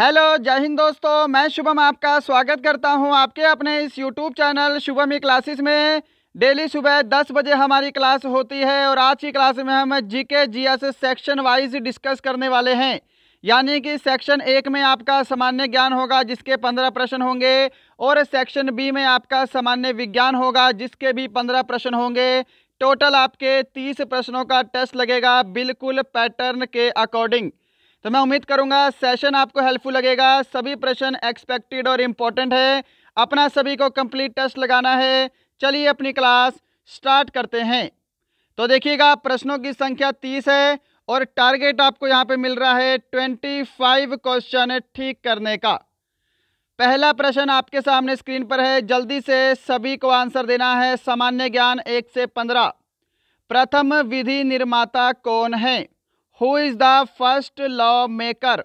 hello जय हिंद दोस्तों मैं शुभम आपका स्वागत करता हूं आपके अपने इस YouTube channel Shubham E classes में डेली सुबह 10 बजे हमारी क्लास होती है और आज की क्लास में हम GK GS section wise discuss करने वाले हैं यानी कि सेक्शन एक में आपका सामान्य ज्ञान होगा जिसके पंद्रह प्रश्न होंगे और सेक्शन बी में आपका सामान्य विज्ञान होगा जिसके भी पंद्रह प्रश्न होंगे टोटल आपके तीस प्रश्नों का टेस्ट लगेगा बिल्कुल पैटर्न के अकॉर्डिंग तो मैं उम्मीद करूंगा सेशन आपको हेल्पफुल लगेगा सभी प्रश्न एक्सपेक्टेड और इम्पोर्टेंट है अपना सभी को कंप्लीट टेस्ट लगाना है चलिए अपनी क्लास स्टार्ट करते हैं तो देखिएगा प्रश्नों की संख्या तीस है और टारगेट आपको यहाँ पे मिल रहा है ट्वेंटी फाइव क्वेश्चन ठीक करने का पहला प्रश्न आपके सामने स्क्रीन पर है जल्दी से सभी को आंसर देना है सामान्य ज्ञान एक से पंद्रह प्रथम विधि निर्माता कौन है who is the first law maker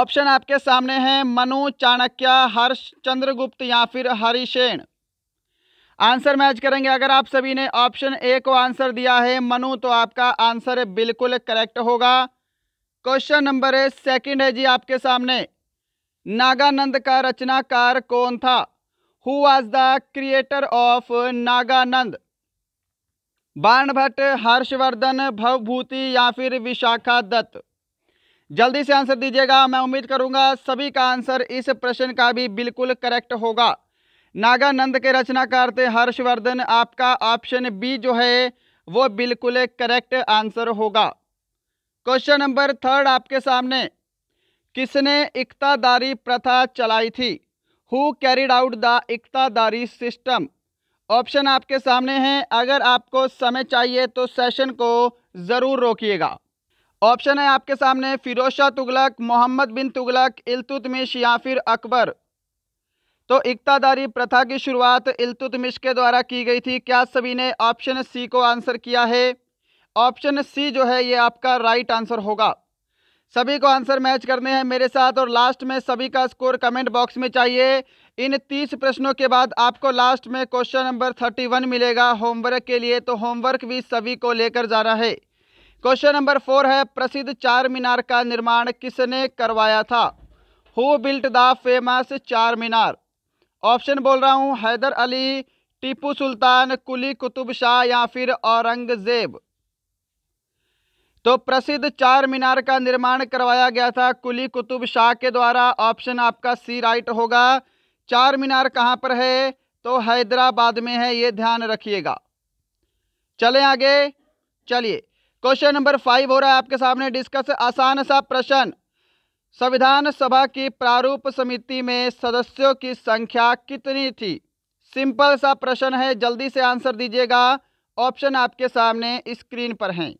option आपके सामने हैं मनु चाणक्य हर्ष चंद्रगुप्त या फिर हरिशेण आंसर मैच करेंगे अगर आप सभी ने ऑप्शन ए को आंसर दिया है मनु तो आपका आंसर बिल्कुल करेक्ट होगा क्वेश्चन नंबर सेकंड है जी आपके सामने नागानंद का रचनाकार कौन था who was the creator of Nagananda Banabhatta Harshavardhana Bhavabhuti या फिर विशाखा दत्त जल्दी से आंसर दीजिएगा मैं उम्मीद करूंगा सभी का आंसर इस प्रश्न का भी बिल्कुल करेक्ट होगा नागानंद के रचनाकार थे हर्षवर्धन आपका ऑप्शन बी जो है वो बिल्कुल करेक्ट आंसर होगा क्वेश्चन नंबर थर्ड आपके सामने किसने इकतादारी प्रथा चलाई थी हु कैरिड आउट द इकतादारी सिस्टम ऑप्शन आपके सामने हैं अगर आपको समय चाहिए तो सेशन को ज़रूर रोकिएगा ऑप्शन है आपके सामने फिरोज शाह तुगलक मोहम्मद बिन तुगलक इलतुतमिश या फिर अकबर तो इकतादारी प्रथा की शुरुआत इलतुतमिश के द्वारा की गई थी क्या सभी ने ऑप्शन सी को आंसर किया है ऑप्शन सी जो है ये आपका राइट आंसर होगा सभी को आंसर मैच करने हैं मेरे साथ और लास्ट में सभी का स्कोर कमेंट बॉक्स में चाहिए इन तीस प्रश्नों के बाद आपको लास्ट में क्वेश्चन नंबर थर्टी वन मिलेगा होमवर्क के लिए तो होमवर्क भी सभी को लेकर जाना है क्वेश्चन नंबर फोर है प्रसिद्ध चार मीनार का निर्माण किसने करवाया था हु बिल्ट द फेमस चार मीनार ऑप्शन बोल रहा हूँ हैदर अली टीपू सुल्तान कुली कुतुब शाह या फिर औरंगजेब तो प्रसिद्ध चार मीनार का निर्माण करवाया गया था कुली कुतुब शाह के द्वारा ऑप्शन आपका सी राइट होगा चार मीनार कहाँ पर है तो हैदराबाद में है ये ध्यान रखिएगा चले आगे चलिए क्वेश्चन नंबर फाइव हो रहा है आपके सामने डिस्कस आसान सा प्रश्न संविधान सभा की प्रारूप समिति में सदस्यों की संख्या कितनी थी सिंपल सा प्रश्न है जल्दी से आंसर दीजिएगा ऑप्शन आपके सामने स्क्रीन पर हैं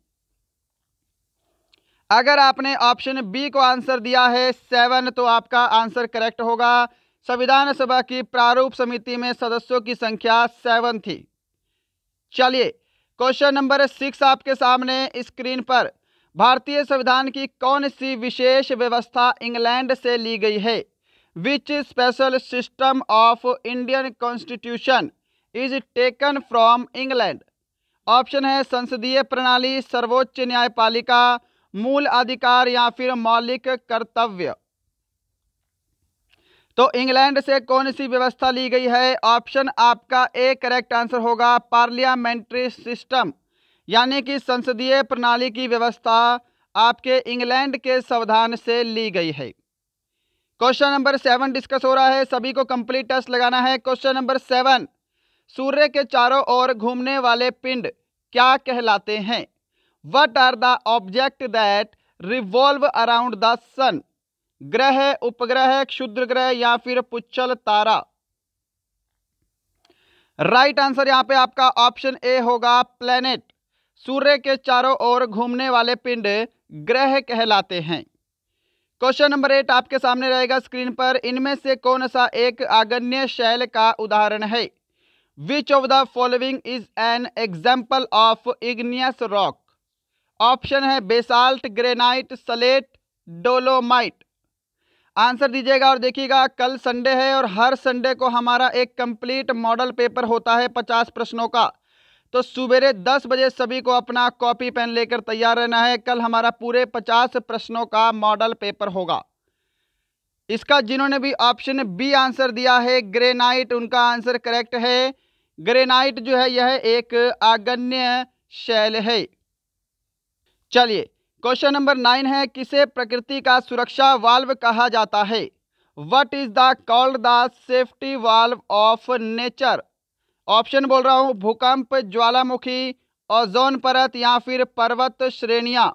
अगर आपने ऑप्शन बी को आंसर दिया है सेवन तो आपका आंसर करेक्ट होगा संविधान सभा की प्रारूप समिति में सदस्यों की संख्या सेवन थी चलिए क्वेश्चन नंबर सिक्स आपके सामने स्क्रीन पर भारतीय संविधान की कौन सी विशेष व्यवस्था इंग्लैंड से ली गई है which special system of Indian constitution is taken from England option है संसदीय प्रणाली सर्वोच्च न्यायपालिका मूल अधिकार या फिर मौलिक कर्तव्य तो इंग्लैंड से कौन सी व्यवस्था ली गई है ऑप्शन आपका ए करेक्ट आंसर होगा पार्लियामेंट्री सिस्टम यानी कि संसदीय प्रणाली की व्यवस्था आपके इंग्लैंड के संविधान से ली गई है क्वेश्चन नंबर सेवन डिस्कस हो रहा है सभी को कंप्लीट टेस्ट लगाना है क्वेश्चन नंबर सेवन सूर्य के चारों ओर घूमने वाले पिंड क्या कहलाते हैं what are the object that revolve around the sun ग्रह उपग्रह क्षुद्र ग्रह या फिर पुच्छल तारा राइट आंसर यहां पे आपका ऑप्शन ए होगा प्लेनेट सूर्य के चारों ओर घूमने वाले पिंड ग्रह कहलाते हैं क्वेश्चन नंबर एट आपके सामने रहेगा स्क्रीन पर इनमें से कौन सा एक आगन्य शैल का उदाहरण है which of the following is an example of igneous rock option है basalt granite slate dolomite answer दीजिएगा और देखिएगा कल संडे है और हर संडे को हमारा एक कंप्लीट मॉडल पेपर होता है पचास प्रश्नों का तो सुबेरे दस बजे सभी को अपना कॉपी पेन लेकर तैयार रहना है कल हमारा पूरे पचास प्रश्नों का मॉडल पेपर होगा इसका जिन्होंने भी ऑप्शन बी आंसर दिया है ग्रेनाइट उनका आंसर करेक्ट है ग्रेनाइट जो है यह एक आगन्य शैल है चलिए क्वेश्चन नंबर नाइन है किसे प्रकृति का सुरक्षा वाल्व कहा जाता है what is the called the safety valve of nature option बोल रहा हूँ भूकंप ज्वालामुखी ओजोन परत या फिर पर्वत श्रेणियाँ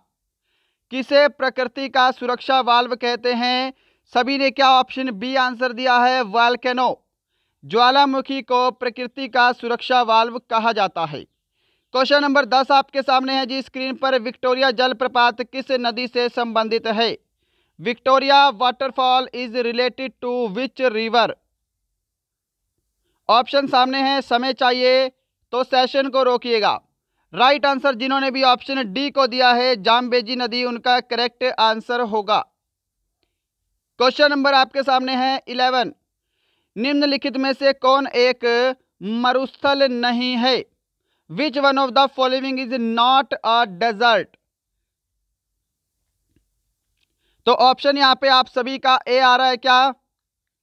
किसे प्रकृति का सुरक्षा वाल्व कहते हैं सभी ने क्या ऑप्शन बी आंसर दिया है वाल्केनो ज्वालामुखी को प्रकृति का सुरक्षा वाल्व कहा जाता है क्वेश्चन नंबर दस आपके सामने है जी स्क्रीन पर विक्टोरिया जलप्रपात किस नदी से संबंधित है Victoria waterfall is related to which river option सामने है समय चाहिए तो सेशन को रोकिएगा राइट आंसर जिन्होंने भी ऑप्शन डी को दिया है जामबेजी नदी उनका करेक्ट आंसर होगा क्वेश्चन नंबर आपके सामने है इलेवन निम्नलिखित में से कौन एक मरुस्थल नहीं है which one of the following is not a desert तो ऑप्शन यहां पे आप सभी का ए आ रहा है क्या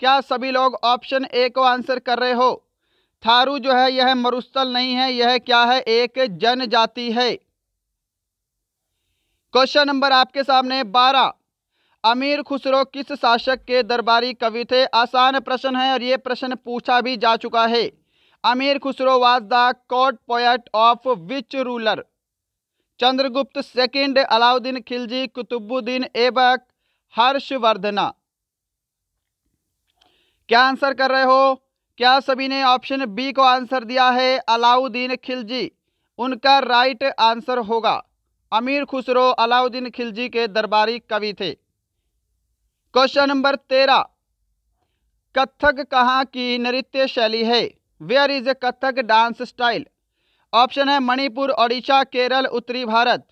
क्या सभी लोग ऑप्शन ए को आंसर कर रहे हो थारू जो है यह मरुस्थल नहीं है यह क्या है एक जनजाति है क्वेश्चन नंबर आपके सामने बारह अमीर खुसरो किस शासक के दरबारी कवि थे आसान प्रश्न है और यह प्रश्न पूछा भी जा चुका है Amir Khusro was the court poet of which ruler Chandragupta second Alauddin Khilji Qutbuddin Aibak Harshavardhana क्या आंसर कर रहे हो क्या सभी ने ऑप्शन बी को आंसर दिया है अलाउद्दीन खिलजी उनका राइट आंसर होगा अमीर खुसरो अलाउद्दीन खिलजी के दरबारी कवि थे क्वेश्चन नंबर तेरह कथक कहाँ की नृत्य शैली है where is a Kathak dance style option है मणिपुर ओडिशा केरल उत्तरी भारत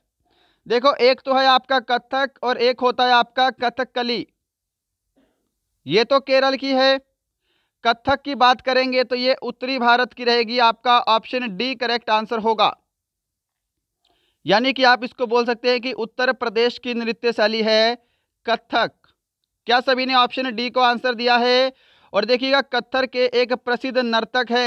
देखो एक तो है आपका कथक और एक होता है आपका कथकली ये तो केरल की है कथक की बात करेंगे तो ये उत्तरी भारत की रहेगी आपका ऑप्शन डी करेक्ट आंसर होगा यानी कि आप इसको बोल सकते हैं कि उत्तर प्रदेश की नृत्य शैली है कथक क्या सभी ने ऑप्शन डी को आंसर दिया है और देखिएगा कत्थर के एक प्रसिद्ध नर्तक है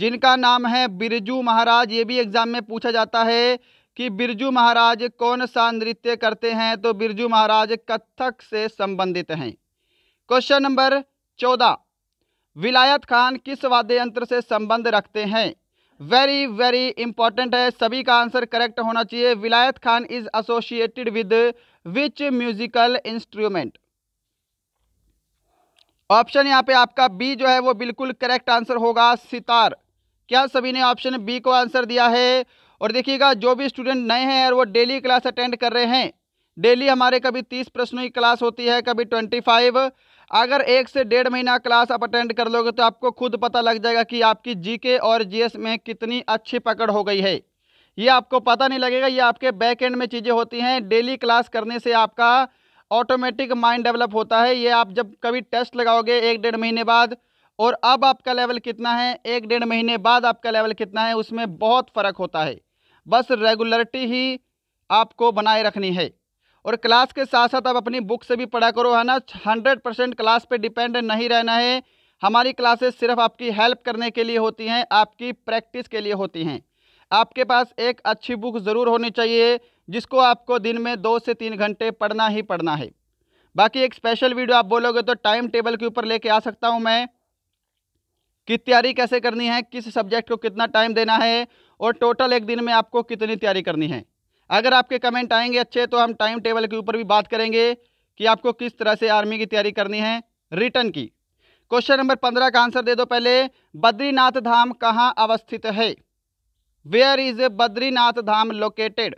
जिनका नाम है बिरजू महाराज ये भी एग्ज़ाम में पूछा जाता है कि बिरजू महाराज कौन सा नृत्य करते हैं तो बिरजू महाराज कत्थक से संबंधित हैं क्वेश्चन नंबर चौदह विलायत खान किस वाद्य यंत्र से संबंध रखते हैं वेरी वेरी इंपॉर्टेंट है सभी का आंसर करेक्ट होना चाहिए Vilayat Khan is associated with which musical instrument option यहाँ पे आपका बी जो है वो बिल्कुल करेक्ट आंसर होगा सितार क्या सभी ने ऑप्शन बी को आंसर दिया है और देखिएगा जो भी स्टूडेंट नए हैं और वो डेली क्लास अटेंड कर रहे हैं डेली हमारे कभी तीस प्रश्नों की क्लास होती है कभी ट्वेंटी फाइव अगर एक से डेढ़ महीना क्लास आप अटेंड कर लोगे तो आपको खुद पता लग जाएगा कि आपकी जीके और जीएस में कितनी अच्छी पकड़ हो गई है ये आपको पता नहीं लगेगा ये आपके बैक एंड में चीज़ें होती हैं डेली क्लास करने से आपका ऑटोमेटिक माइंड डेवलप होता है ये आप जब कभी टेस्ट लगाओगे एक डेढ़ महीने बाद और अब आपका लेवल कितना है एक डेढ़ महीने बाद आपका लेवल कितना है उसमें बहुत फ़र्क होता है बस रेगुलरिटी ही आपको बनाए रखनी है और क्लास के साथ साथ आप अपनी बुक से भी पढ़ा करो है ना हंड्रेड परसेंट क्लास पर डिपेंड नहीं रहना है हमारी क्लासेस सिर्फ आपकी हेल्प करने के लिए होती हैं आपकी प्रैक्टिस के लिए होती हैं आपके पास एक अच्छी बुक ज़रूर होनी चाहिए जिसको आपको दिन में दो से तीन घंटे पढ़ना ही पढ़ना है बाकी एक स्पेशल वीडियो आप बोलोगे तो टाइम टेबल के ऊपर लेके आ सकता हूँ मैं कि तैयारी कैसे करनी है किस सब्जेक्ट को कितना टाइम देना है और टोटल एक दिन में आपको कितनी तैयारी करनी है अगर आपके कमेंट आएंगे अच्छे तो हम टाइम टेबल के ऊपर भी बात करेंगे कि आपको किस तरह से आर्मी की तैयारी करनी है रिटर्न की क्वेश्चन नंबर पंद्रह का आंसर दे दो पहले बद्रीनाथ धाम कहाँ अवस्थित है where is Badrinath Dham located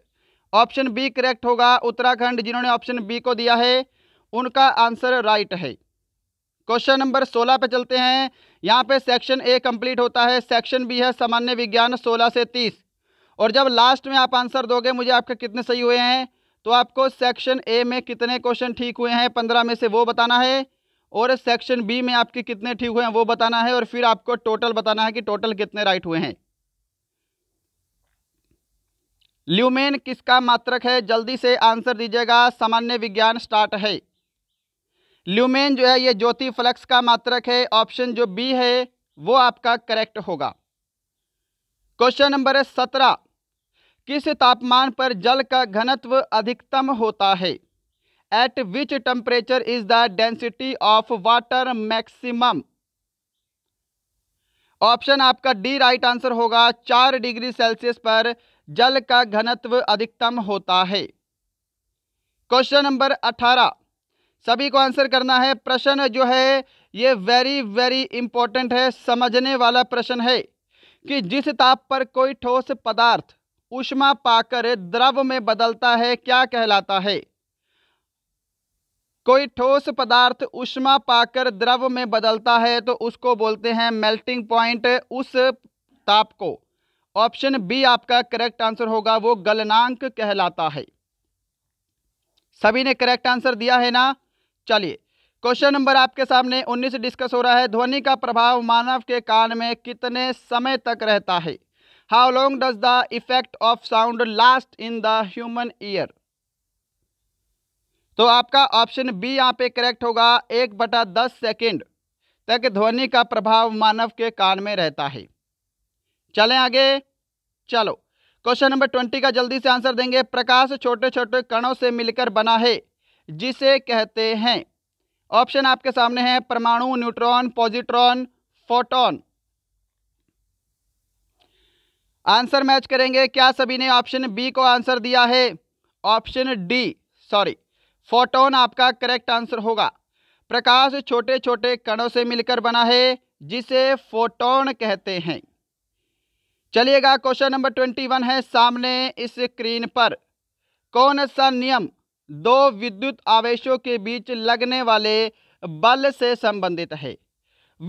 option B correct होगा उत्तराखंड जिन्होंने ऑप्शन बी को दिया है उनका आंसर राइट है क्वेश्चन नंबर सोलह पे चलते हैं यहाँ पे सेक्शन ए कंप्लीट होता है सेक्शन बी है सामान्य विज्ञान सोलह से तीस और जब लास्ट में आप आंसर दोगे मुझे आपके कितने सही हुए हैं तो आपको सेक्शन ए में कितने क्वेश्चन ठीक हुए हैं पंद्रह में से वो बताना है और सेक्शन बी में आपके कितने ठीक हुए हैं वो बताना है और फिर आपको टोटल बताना है कि टोटल कितने राइट हुए हैं ल्यूमेन किसका मात्रक है जल्दी से आंसर दीजिएगा सामान्य विज्ञान स्टार्ट है ल्यूमेन जो है ये ज्योति फ्लक्स का मात्रक है ऑप्शन जो बी है वो आपका करेक्ट होगा क्वेश्चन नंबर सत्रह किस तापमान पर जल का घनत्व अधिकतम होता है at which temperature is the density of water maximum option आपका डी राइट आंसर होगा चार डिग्री सेल्सियस पर जल का घनत्व अधिकतम होता है क्वेश्चन नंबर अठारह सभी को आंसर करना है प्रश्न जो है ये वेरी वेरी इंपॉर्टेंट है समझने वाला प्रश्न है कि जिस ताप पर कोई ठोस पदार्थ उष्मा पाकर द्रव में बदलता है क्या कहलाता है कोई ठोस पदार्थ उष्मा पाकर द्रव में बदलता है तो उसको बोलते हैं मेल्टिंग पॉइंट उस ताप को ऑप्शन बी आपका करेक्ट आंसर होगा वो गलनांक कहलाता है सभी ने करेक्ट आंसर दिया है ना चलिए क्वेश्चन नंबर आपके सामने 19 डिस्कस हो रहा है ध्वनि का प्रभाव मानव के कान में कितने समय तक रहता है how long does the effect of sound last in the human ear तो आपका ऑप्शन बी यहां पे करेक्ट होगा एक बटा दस सेकेंड तक ध्वनि का प्रभाव मानव के कान में रहता है चलें आगे चलो क्वेश्चन नंबर ट्वेंटी का जल्दी से आंसर देंगे प्रकाश छोटे छोटे कणों से मिलकर बना है जिसे कहते हैं ऑप्शन आपके सामने है परमाणु neutron positron photon answer match करेंगे क्या सभी ने ऑप्शन बी को आंसर दिया है ऑप्शन डी सॉरी फोटोन आपका करेक्ट आंसर होगा प्रकाश छोटे छोटे कणों से मिलकर बना है जिसे फोटोन कहते हैं चलिएगा क्वेश्चन नंबर ट्वेंटी वन है सामने इस स्क्रीन पर कौन सा नियम दो विद्युत आवेशों के बीच लगने वाले बल से संबंधित है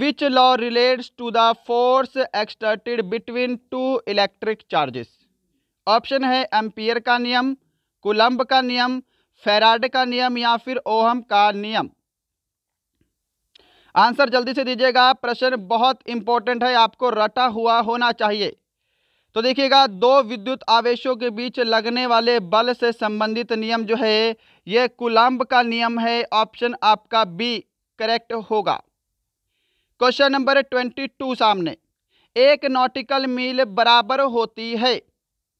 which law relates to the force exerted between two electric charges option है एम्पियर का नियम कुलम्ब का नियम फेराड का नियम या फिर ओहम का नियम आंसर जल्दी से दीजिएगा प्रश्न बहुत इंपॉर्टेंट है आपको रटा हुआ होना चाहिए तो देखिएगा दो विद्युत आवेशों के बीच लगने वाले बल से संबंधित नियम जो है यह कुलाम्ब का नियम है ऑप्शन आपका बी करेक्ट होगा क्वेश्चन नंबर ट्वेंटी टू सामने एक नॉटिकल मील बराबर होती है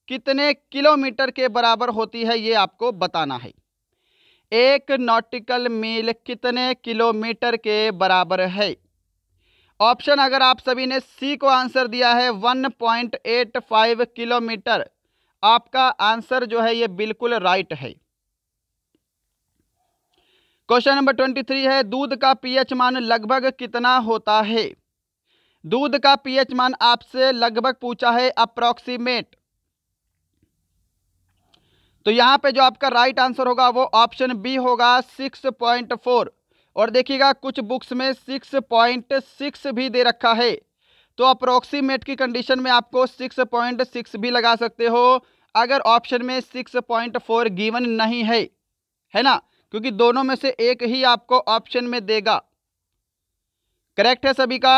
कितने किलोमीटर के बराबर होती है ये आपको बताना है एक नॉटिकल मील कितने किलोमीटर के बराबर है ऑप्शन अगर आप सभी ने सी को आंसर दिया है 1.85 किलोमीटर आपका आंसर जो है ये बिल्कुल राइट है क्वेश्चन नंबर ट्वेंटी थ्री है दूध का पीएच मान लगभग कितना होता है दूध का पीएच मान आपसे लगभग पूछा है अप्रोक्सीमेट तो यहां पे जो आपका राइट आंसर होगा वो ऑप्शन बी होगा 6.4 और देखिएगा कुछ बुक्स में सिक्स पॉइंट सिक्स भी दे रखा है तो अप्रोक्सीमेट की कंडीशन में आपको सिक्स पॉइंट सिक्स भी लगा सकते हो अगर ऑप्शन में सिक्स पॉइंट फोर गिवन नहीं है है ना क्योंकि दोनों में से एक ही आपको ऑप्शन में देगा करेक्ट है सभी का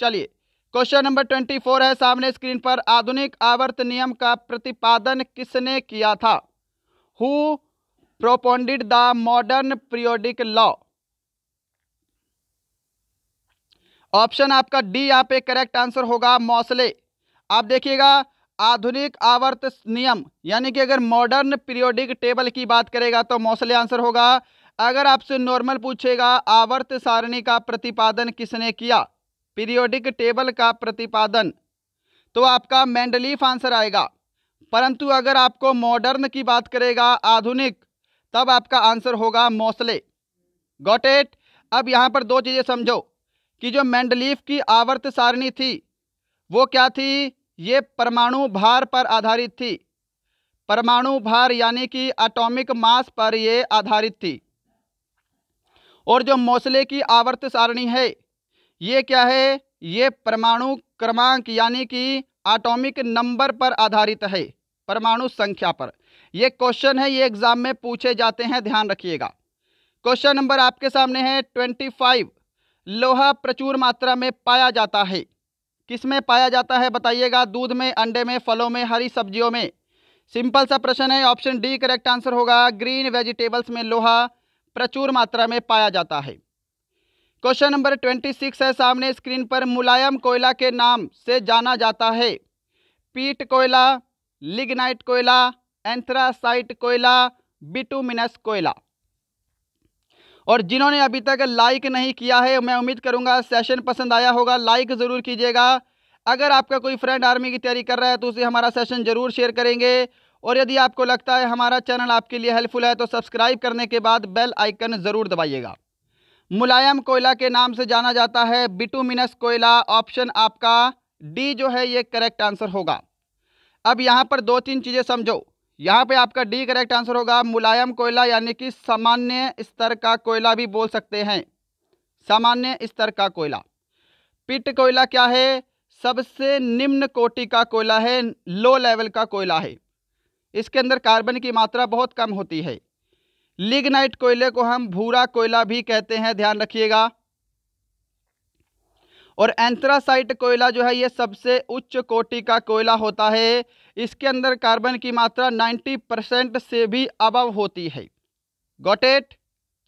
चलिए क्वेश्चन नंबर ट्वेंटी फोर है सामने स्क्रीन पर आधुनिक आवर्त नियम का प्रतिपादन किसने किया था who propounded the modern periodic law option आपका डी यहाँ पे करेक्ट आंसर होगा मौसले आप देखिएगा आधुनिक आवर्त नियम यानी कि अगर मॉडर्न पीरियोडिक टेबल की बात करेगा तो मौसले आंसर होगा अगर आपसे नॉर्मल पूछेगा आवर्त सारणी का प्रतिपादन किसने किया पीरियोडिक टेबल का प्रतिपादन तो आपका मैंडलीफ आंसर आएगा परंतु अगर आपको मॉडर्न की बात करेगा आधुनिक तब आपका आंसर होगा मौसले गॉट एट अब यहाँ पर दो चीज़ें समझो कि जो मैंडलीफ की आवर्त सारणी थी वो क्या थी ये परमाणु भार पर आधारित थी परमाणु भार यानी कि एटॉमिक मास पर ये आधारित थी और जो मौसले की आवर्त सारणी है ये क्या है ये परमाणु क्रमांक यानी कि एटॉमिक नंबर पर आधारित है परमाणु संख्या पर ये क्वेश्चन है ये एग्ज़ाम में पूछे जाते हैं ध्यान रखिएगा क्वेश्चन नंबर आपके सामने है ट्वेंटी फाइव लोहा प्रचुर मात्रा में पाया जाता है किस में पाया जाता है बताइएगा दूध में अंडे में फलों में हरी सब्जियों में सिंपल सा प्रश्न है ऑप्शन डी करेक्ट आंसर होगा ग्रीन वेजिटेबल्स में लोहा प्रचुर मात्रा में पाया जाता है क्वेश्चन नंबर ट्वेंटी सिक्स है सामने स्क्रीन पर मुलायम कोयला के नाम से जाना जाता है पीट कोयला लिग्नाइट कोयला एंथ्रासाइट कोयला बिटूमिनस कोयला और जिन्होंने अभी तक लाइक नहीं किया है मैं उम्मीद करूँगा सेशन पसंद आया होगा लाइक ज़रूर कीजिएगा अगर आपका कोई फ्रेंड आर्मी की तैयारी कर रहा है तो उसे हमारा सेशन ज़रूर शेयर करेंगे और यदि आपको लगता है हमारा चैनल आपके लिए हेल्पफुल है तो सब्सक्राइब करने के बाद बेल आइकन ज़रूर दबाइएगा मुलायम कोयला के नाम से जाना जाता है बिटूमिनस कोयला ऑप्शन आपका डी जो है ये करेक्ट आंसर होगा अब यहाँ पर दो तीन चीज़ें समझो यहाँ पे आपका डी करेक्ट आंसर होगा मुलायम कोयला यानी कि सामान्य स्तर का कोयला भी बोल सकते हैं सामान्य स्तर का कोयला पिट कोयला क्या है सबसे निम्न कोटि का कोयला है लो लेवल का कोयला है इसके अंदर कार्बन की मात्रा बहुत कम होती है लिग्नाइट कोयले को हम भूरा कोयला भी कहते हैं ध्यान रखिएगा और एंथ्रासाइट कोयला जो है ये सबसे उच्च कोटि का कोयला होता है इसके अंदर कार्बन की मात्रा 90 परसेंट से भी अबव होती है गोटेट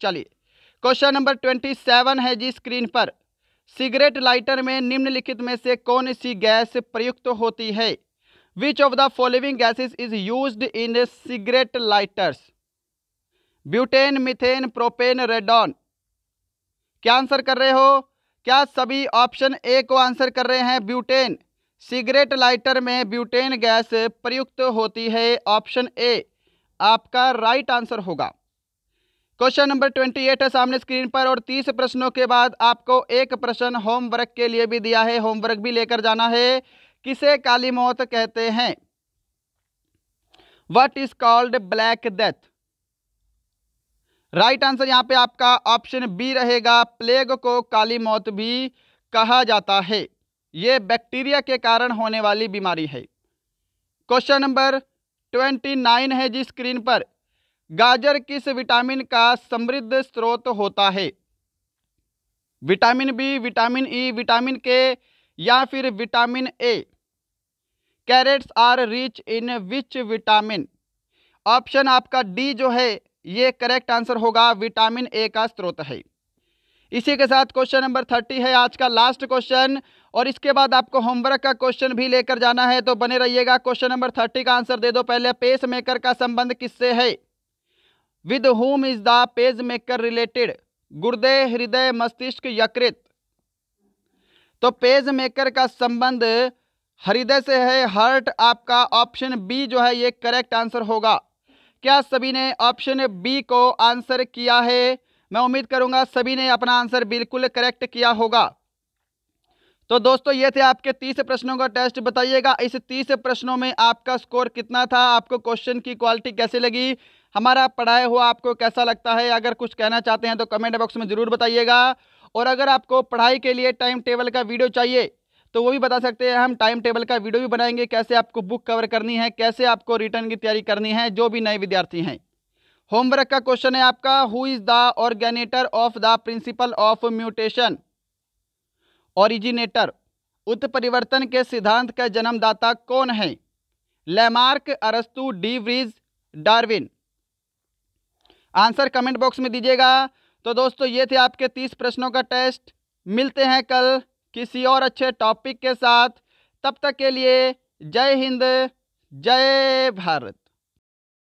चलिए क्वेश्चन नंबर 27 है जी स्क्रीन पर सिगरेट लाइटर में निम्नलिखित में से कौन सी गैस प्रयुक्त होती है which of the following gases is use in cigarette lighters butane methane propane radon क्या आंसर कर रहे हो क्या सभी ऑप्शन ए को आंसर कर रहे हैं ब्यूटेन सिगरेट लाइटर में ब्यूटेन गैस प्रयुक्त होती है ऑप्शन ए आपका राइट आंसर होगा क्वेश्चन नंबर ट्वेंटी एट है सामने स्क्रीन पर और तीस प्रश्नों के बाद आपको एक प्रश्न होमवर्क के लिए भी दिया है होमवर्क भी लेकर जाना है किसे काली मौत कहते हैं what is called black death right answer यहाँ पे आपका ऑप्शन बी रहेगा प्लेग को काली मौत भी कहा जाता है ये बैक्टीरिया के कारण होने वाली बीमारी है क्वेश्चन नंबर ट्वेंटी नाइन है जी स्क्रीन पर गाजर किस विटामिन का समृद्ध स्रोत होता है vitamin B vitamin E e, vitamin K या फिर vitamin A carrots are rich in which vitamin option आपका डी जो है ये करेक्ट आंसर होगा विटामिन ए का स्रोत है इसी के साथ क्वेश्चन नंबर थर्टी है आज का लास्ट क्वेश्चन और इसके बाद आपको होमवर्क का क्वेश्चन भी लेकर जाना है तो बने रहिएगा क्वेश्चन नंबर थर्टी का आंसर दे दो पहले पेस मेकर का संबंध किससे है with whom is the pacemaker related गुर्दे हृदय मस्तिष्क यकृत तो पेज मेकर का संबंध हृदय से है हर्ट आपका ऑप्शन बी जो है ये करेक्ट आंसर होगा क्या सभी ने ऑप्शन बी को आंसर किया है मैं उम्मीद करूंगा सभी ने अपना आंसर बिल्कुल करेक्ट किया होगा तो दोस्तों ये थे आपके तीस प्रश्नों का टेस्ट बताइएगा इस तीस प्रश्नों में आपका स्कोर कितना था आपको क्वेश्चन की क्वालिटी कैसे लगी हमारा पढ़ाया हुआ आपको कैसा लगता है अगर कुछ कहना चाहते हैं तो कमेंट बॉक्स में ज़रूर बताइएगा और अगर आपको पढ़ाई के लिए टाइम टेबल का वीडियो चाहिए तो वो भी बता सकते हैं हम टाइम टेबल का वीडियो भी बनाएंगे कैसे आपको बुक कवर करनी है कैसे आपको रिटर्न की तैयारी करनी है जो भी नए विद्यार्थी हैं होमवर्क का क्वेश्चन है आपका who is the originator of the principle of mutation originator उत्परिवर्तन के सिद्धांत का जन्मदाता कौन है लेमार्क अरस्तु D Darwin answer comment box में दीजिएगा तो दोस्तों ये थे आपके तीस प्रश्नों का टेस्ट मिलते हैं कल किसी और अच्छे टॉपिक के साथ तब तक के लिए जय हिंद जय भारत